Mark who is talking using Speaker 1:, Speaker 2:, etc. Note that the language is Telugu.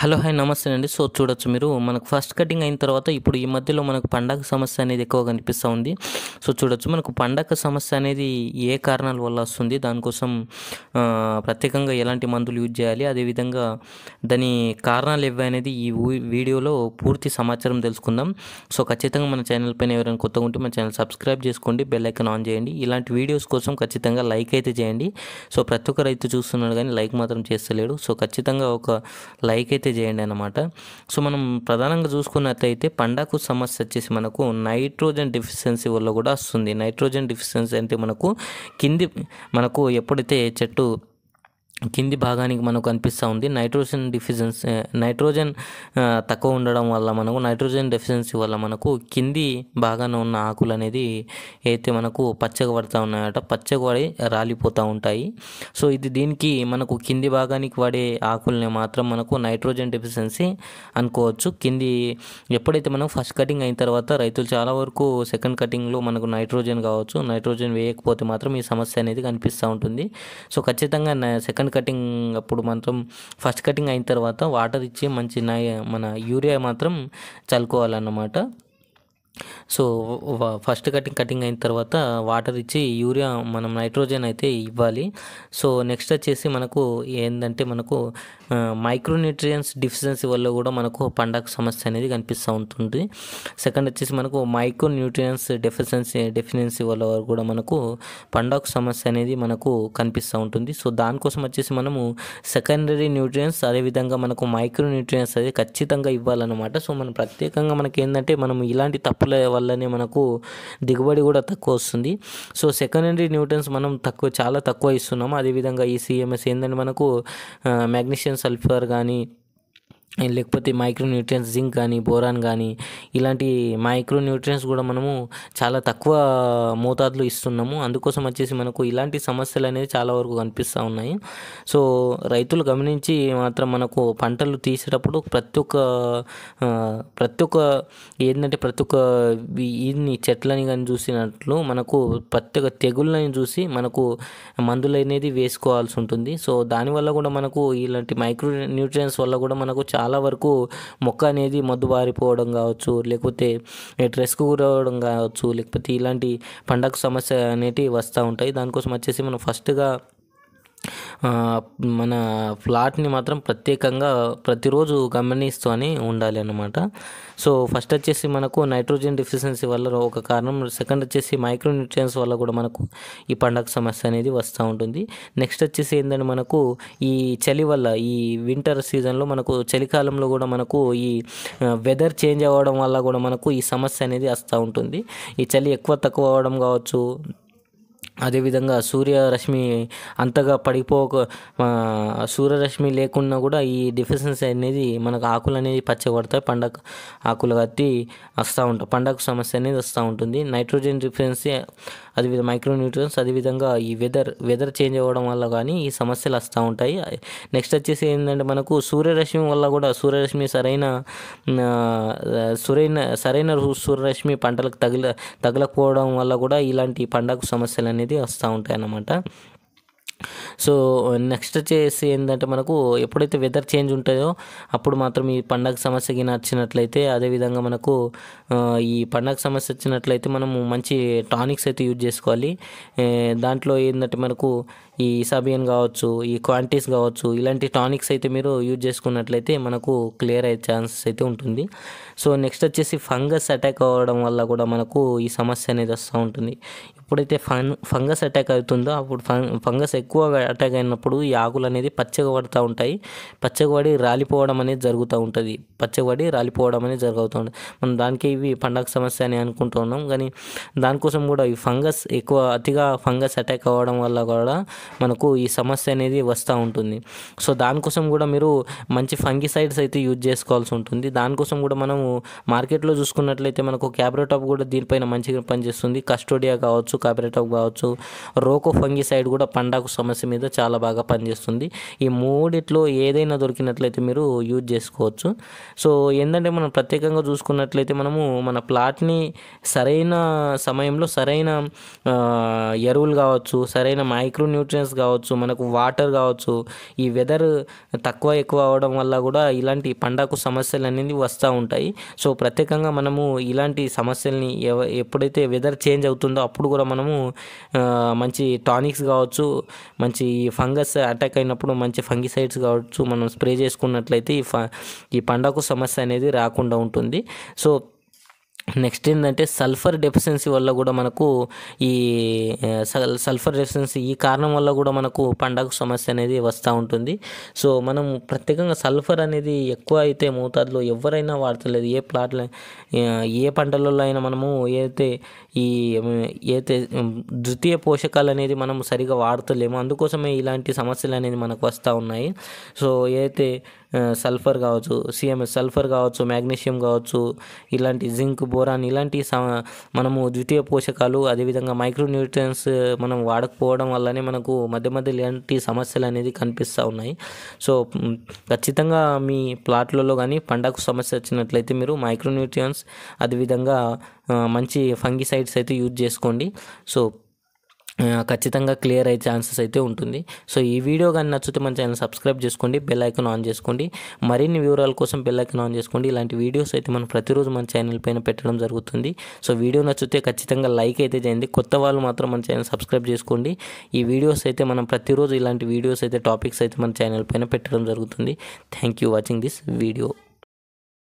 Speaker 1: హలో హాయ్ నమస్తే అండి సో చూడొచ్చు మీరు మనకు ఫస్ట్ కటింగ్ అయిన తర్వాత ఇప్పుడు ఈ మధ్యలో మనకు పండగ సమస్య అనేది ఎక్కువ కనిపిస్తూ ఉంది సో చూడొచ్చు మనకు పండగ సమస్య అనేది ఏ కారణాల వల్ల వస్తుంది దానికోసం ప్రత్యేకంగా ఎలాంటి మందులు యూజ్ చేయాలి అదేవిధంగా దాని కారణాలు ఇవ్వ అనేది ఈ వీడియోలో పూర్తి సమాచారం తెలుసుకుందాం సో ఖచ్చితంగా మన ఛానల్ పైన ఎవరైనా కొత్తగా ఉంటే మన ఛానల్ సబ్స్క్రైబ్ చేసుకోండి బెల్ ఐకన్ ఆన్ చేయండి ఇలాంటి వీడియోస్ కోసం ఖచ్చితంగా లైక్ అయితే చేయండి సో ప్రతి ఒక్క రైతు చూస్తున్నాడు కానీ లైక్ మాత్రం చేస్తలేడు సో ఖచ్చితంగా ఒక లైక్ అయితే అయితే చేయండి అనమాట సో మనం ప్రధానంగా చూసుకున్నట్లయితే పండాకు సమస్య వచ్చేసి మనకు నైట్రోజన్ డిఫిషియన్సీ వల్ల కూడా వస్తుంది నైట్రోజన్ డిఫిషియన్సీ అంటే మనకు కింది మనకు ఎప్పుడైతే చెట్టు కింది భాగానికి మనకు అనిపిస్తూ ఉంది నైట్రోజన్ డిఫిషియన్సీ నైట్రోజన్ తక్కువ ఉండడం వల్ల మనకు నైట్రోజన్ డెఫిషియన్సీ వల్ల మనకు కింది భాగాన ఉన్న ఆకులు అనేది అయితే మనకు పచ్చగా పడుతూ ఉన్నాయట పచ్చగా పడి రాలిపోతూ ఉంటాయి సో ఇది దీనికి మనకు కింది భాగానికి పడే ఆకుల్ని మాత్రం మనకు నైట్రోజన్ డెఫిషియన్సీ అనుకోవచ్చు కింది ఎప్పుడైతే మనం ఫస్ట్ కటింగ్ అయిన తర్వాత రైతులు చాలా వరకు సెకండ్ కటింగ్లో మనకు నైట్రోజన్ కావచ్చు నైట్రోజన్ వేయకపోతే మాత్రం ఈ సమస్య అనేది కనిపిస్తూ ఉంటుంది సో ఖచ్చితంగా సెకండ్ కటింగ్ అప్పుడు మాత్రం ఫస్ట్ కటింగ్ అయిన తర్వాత వాటర్ ఇచ్చి మంచి మన యూరియా మాత్రం చల్లుకోవాలన్నమాట సో ఫస్ట్ కటింగ్ కటింగ్ అయిన తర్వాత వాటర్ ఇచ్చి యూరియా మనం నైట్రోజన్ అయితే ఇవ్వాలి సో నెక్స్ట్ వచ్చేసి మనకు ఏంటంటే మనకు మైక్రోన్యూట్రియన్స్ డిఫిషియన్సీ వల్ల కూడా మనకు పండగ సమస్య అనేది కనిపిస్తూ ఉంటుంది సెకండ్ వచ్చేసి మనకు మైక్రోన్యూట్రియన్స్ డెఫిషియన్సీ డెఫిషియన్సీ వల్ల కూడా మనకు పండగ సమస్య అనేది మనకు కనిపిస్తూ ఉంటుంది సో దానికోసం వచ్చేసి మనము సెకండరీ న్యూట్రియన్స్ అదేవిధంగా మనకు మైక్రోన్యూట్రియన్స్ అది ఖచ్చితంగా ఇవ్వాలన్నమాట సో మనం ప్రత్యేకంగా మనకి ఏంటంటే మనం ఇలాంటి తప్పు మార్పుల వల్లనే మనకు దిగుబడి కూడా తక్కువ వస్తుంది సో సెకండరీ న్యూటన్స్ మనం తక్కువ చాలా తక్కువ ఇస్తున్నాము అదేవిధంగా ఈ సిఎంఎస్ ఏంటంటే మనకు మ్యాగ్నీషియం సల్ఫర్ కానీ లేకపోతే మైక్రోన్యూట్రియన్స్ జింక్ కానీ బోరాన్ కానీ ఇలాంటి మైక్రోన్యూట్రియన్స్ కూడా మనము చాలా తక్కువ మోతాదులో ఇస్తున్నాము అందుకోసం వచ్చేసి మనకు ఇలాంటి సమస్యలు అనేవి చాలా వరకు కనిపిస్తూ ఉన్నాయి సో రైతులు గమనించి మాత్రం మనకు పంటలు తీసేటప్పుడు ప్రతి ఒక్క ప్రతి ఒక్క ఏంటంటే ప్రతి ఒక్క ఇన్ని చెట్లని కానీ చూసినట్లు మనకు ప్రతి ఒక్క తెగుళ్ళని చూసి మనకు మందులు అనేది వేసుకోవాల్సి ఉంటుంది సో దానివల్ల కూడా మనకు ఇలాంటి మైక్రో న్యూట్రియన్స్ వల్ల కూడా మనకు చాలా చాలా వరకు మొక్క అనేది మొద్దుబారిపోవడం కావచ్చు లేకపోతే డ్రెస్ గురవడం కావచ్చు లేకపోతే ఇలాంటి పండగ సమస్య అనేటివి వస్తూ ఉంటాయి దానికోసం వచ్చేసి మనం ఫస్ట్గా మన ఫ్లాట్ని మాత్రం ప్రత్యేకంగా ప్రతిరోజు గమనిస్తూనే ఉండాలి అన్నమాట సో ఫస్ట్ వచ్చేసి మనకు నైట్రోజన్ డిఫిషియన్సీ వల్ల ఒక కారణం సెకండ్ వచ్చేసి మైక్రోన్యూట్రియన్స్ వల్ల కూడా మనకు ఈ పండగ సమస్య అనేది వస్తూ ఉంటుంది నెక్స్ట్ వచ్చేసి ఏంటంటే మనకు ఈ చలి వల్ల ఈ వింటర్ సీజన్లో మనకు చలికాలంలో కూడా మనకు ఈ వెదర్ చేంజ్ అవ్వడం వల్ల కూడా మనకు ఈ సమస్య అనేది వస్తూ ఉంటుంది ఈ చలి ఎక్కువ తక్కువ అవ్వడం కావచ్చు అదేవిధంగా సూర్యరశ్మి అంతగా పడిపోక సూర్యరశ్మి లేకున్నా కూడా ఈ డిఫిషియన్సీ అనేది మనకు ఆకులు అనేది పచ్చబడతాయి పండగ ఆకులు కత్తి వస్తూ ఉంటాయి పండగ సమస్య అనేది వస్తూ ఉంటుంది నైట్రోజన్ డిఫిషియన్సీ అదేవిధంగా మైక్రోన్యూట్రియన్స్ అదేవిధంగా ఈ వెదర్ వెదర్ చేంజ్ అవ్వడం వల్ల కానీ ఈ సమస్యలు వస్తూ ఉంటాయి నెక్స్ట్ వచ్చేసి ఏంటంటే మనకు సూర్యరశ్మి వల్ల కూడా సూర్యరశ్మి సరైన సరైన సరైన సూర్యరశ్మి పంటలకు తగిల తగలకపోవడం వల్ల కూడా ఇలాంటి పండగ సమస్యలు అనేది వస్తూ ఉంటాయి అన్నమాట సో నెక్స్ట్ వచ్చేసి ఏంటంటే మనకు ఎప్పుడైతే వెదర్ చేంజ్ ఉంటుందో అప్పుడు మాత్రం ఈ పండగ సమస్యకి నచ్చినట్లయితే అదేవిధంగా మనకు ఈ పండగ సమస్య వచ్చినట్లయితే మనము మంచి టానిక్స్ అయితే యూజ్ చేసుకోవాలి దాంట్లో ఏంటంటే మనకు ఈ సబియన్ కావచ్చు ఈ క్వాంటిస్ కావచ్చు ఇలాంటి టానిక్స్ అయితే మీరు యూజ్ చేసుకున్నట్లయితే మనకు క్లియర్ అయ్యే ఛాన్సెస్ అయితే ఉంటుంది సో నెక్స్ట్ వచ్చేసి ఫంగస్ అటాక్ అవ్వడం వల్ల కూడా మనకు ఈ సమస్య అనేది వస్తూ ఉంటుంది ఎప్పుడైతే ఫన్ ఫంగస్ అటాక్ అవుతుందో అప్పుడు ఫంగస్ ఎక్కువగా అటాక్ అయినప్పుడు ఈ ఆకులు అనేది పచ్చగా పడుతూ ఉంటాయి పచ్చగా పడి రాలిపోవడం అనేది జరుగుతూ ఉంటుంది పడి రాలిపోవడం అనేది జరుగుతూ ఉంటుంది మనం దానికి ఇవి పండగ సమస్య అని అనుకుంటున్నాం కానీ దానికోసం కూడా ఈ ఫంగస్ ఎక్కువ అతిగా ఫంగస్ అటాక్ అవ్వడం వల్ల కూడా మనకు ఈ సమస్య అనేది వస్తూ ఉంటుంది సో దానికోసం కూడా మీరు మంచి ఫంగిసైడ్స్ అయితే యూజ్ చేసుకోవాల్సి ఉంటుంది దానికోసం కూడా మనము మార్కెట్లో చూసుకున్నట్లయితే మనకు క్యాబ్రోటాప్ కూడా దీనిపైన మంచిగా పనిచేస్తుంది కస్టోడియా కావచ్చు కాపీరైట్ కావచ్చు రోకో ఫంగిసైడ్ కూడా పండాకు సమస్య మీద చాలా బాగా పనిచేస్తుంది ఈ మూడిట్లో ఏదైనా దొరికినట్లయితే మీరు యూజ్ చేసుకోవచ్చు సో ఏంటంటే మనం ప్రత్యేకంగా చూసుకున్నట్లయితే మనము మన ప్లాట్ని సరైన సమయంలో సరైన ఎరువులు కావచ్చు సరైన మైక్రో న్యూట్రియన్స్ కావచ్చు మనకు వాటర్ కావచ్చు ఈ వెదర్ తక్కువ ఎక్కువ అవడం వల్ల కూడా ఇలాంటి పండాకు సమస్యలు అనేది వస్తూ ఉంటాయి సో ప్రత్యేకంగా మనము ఇలాంటి సమస్యల్ని ఎప్పుడైతే వెదర్ చేంజ్ అవుతుందో అప్పుడు కూడా కూడా మనము మంచి టానిక్స్ కావచ్చు మంచి ఫంగస్ అటాక్ అయినప్పుడు మంచి ఫంగిసైడ్స్ కావచ్చు మనం స్ప్రే చేసుకున్నట్లయితే ఈ ఫ ఈ పండకు సమస్య అనేది రాకుండా ఉంటుంది సో నెక్స్ట్ ఏంటంటే సల్ఫర్ డెఫిషియన్సీ వల్ల కూడా మనకు ఈ సల్ఫర్ డెఫిషియన్సీ ఈ కారణం వల్ల కూడా మనకు పండగ సమస్య అనేది వస్తూ ఉంటుంది సో మనం ప్రత్యేకంగా సల్ఫర్ అనేది ఎక్కువ అయితే మోతాదులో ఎవరైనా వాడతలేదు ఏ ప్లాట్ల ఏ పంటలలో అయినా మనము ఏదైతే ఈ ఏదైతే ద్వితీయ పోషకాలు అనేది మనం సరిగా వాడతలేము అందుకోసమే ఇలాంటి సమస్యలు అనేది మనకు వస్తూ ఉన్నాయి సో ఏదైతే సల్ఫర్ కావచ్చు సిఎంఎస్ సల్ఫర్ కావచ్చు మ్యాగ్నీషియం కావచ్చు ఇలాంటి జింక్ బోరాన్ ఇలాంటి మనము ద్వితీయ పోషకాలు అదేవిధంగా మైక్రోన్యూట్రియన్స్ మనం వాడకపోవడం వల్లనే మనకు మధ్య మధ్య ఇలాంటి సమస్యలు అనేది కనిపిస్తూ ఉన్నాయి సో ఖచ్చితంగా మీ ప్లాట్లలో కానీ పండకు సమస్య వచ్చినట్లయితే మీరు మైక్రోన్యూట్రియన్స్ అదేవిధంగా మంచి ఫంగిసైడ్స్ అయితే యూజ్ చేసుకోండి సో ఖచ్చితంగా క్లియర్ అయ్యే ఛాన్సెస్ అయితే ఉంటుంది సో ఈ వీడియో కానీ నచ్చితే మన ఛానల్ సబ్స్క్రైబ్ చేసుకోండి బెల్ ఐకన్ ఆన్ చేసుకోండి మరిన్ని వివరాల కోసం బెల్ ఐకన్ ఆన్ చేసుకోండి ఇలాంటి వీడియోస్ అయితే మనం ప్రతిరోజు మన ఛానల్ పైన పెట్టడం జరుగుతుంది సో వీడియో నచ్చితే ఖచ్చితంగా లైక్ అయితే చేయండి కొత్త వాళ్ళు మాత్రం మన ఛానల్ సబ్స్క్రైబ్ చేసుకోండి ఈ వీడియోస్ అయితే మనం ప్రతిరోజు ఇలాంటి వీడియోస్ అయితే టాపిక్స్ అయితే మన ఛానల్ పైన పెట్టడం జరుగుతుంది thank you watching this video